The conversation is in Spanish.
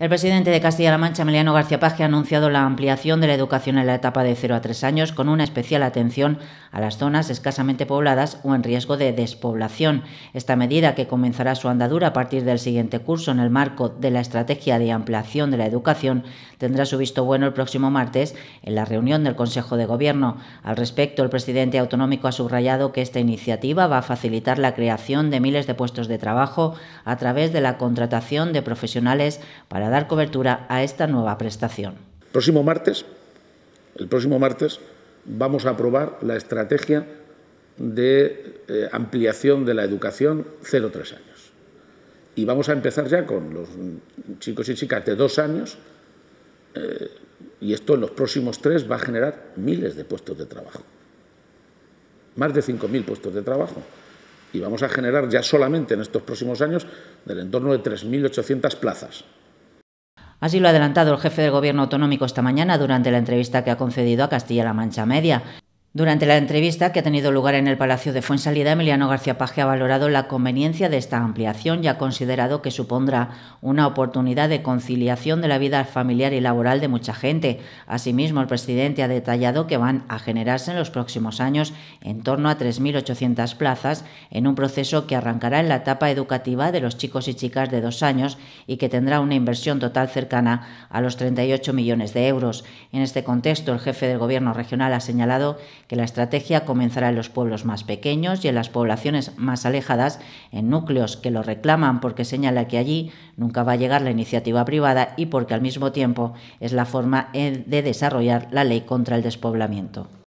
El presidente de Castilla-La Mancha, Emiliano García Paje, ha anunciado la ampliación de la educación en la etapa de 0 a 3 años con una especial atención a las zonas escasamente pobladas o en riesgo de despoblación. Esta medida, que comenzará su andadura a partir del siguiente curso en el marco de la estrategia de ampliación de la educación, tendrá su visto bueno el próximo martes en la reunión del Consejo de Gobierno. Al respecto, el presidente autonómico ha subrayado que esta iniciativa va a facilitar la creación de miles de puestos de trabajo a través de la contratación de profesionales para dar cobertura a esta nueva prestación. Próximo martes, el próximo martes, vamos a aprobar la estrategia de eh, ampliación de la educación 0-3 años. Y vamos a empezar ya con los chicos y chicas de dos años, eh, y esto en los próximos tres va a generar miles de puestos de trabajo, más de 5.000 puestos de trabajo. Y vamos a generar ya solamente en estos próximos años del entorno de 3.800 plazas. Así lo ha adelantado el jefe del Gobierno autonómico esta mañana durante la entrevista que ha concedido a Castilla-La Mancha Media. Durante la entrevista que ha tenido lugar en el Palacio de Fuensalida, Emiliano García Paje ha valorado la conveniencia de esta ampliación y ha considerado que supondrá una oportunidad de conciliación de la vida familiar y laboral de mucha gente. Asimismo, el presidente ha detallado que van a generarse en los próximos años en torno a 3.800 plazas en un proceso que arrancará en la etapa educativa de los chicos y chicas de dos años y que tendrá una inversión total cercana a los 38 millones de euros. En este contexto, el jefe del Gobierno regional ha señalado que la estrategia comenzará en los pueblos más pequeños y en las poblaciones más alejadas, en núcleos que lo reclaman porque señala que allí nunca va a llegar la iniciativa privada y porque al mismo tiempo es la forma eh, de desarrollar la ley contra el despoblamiento.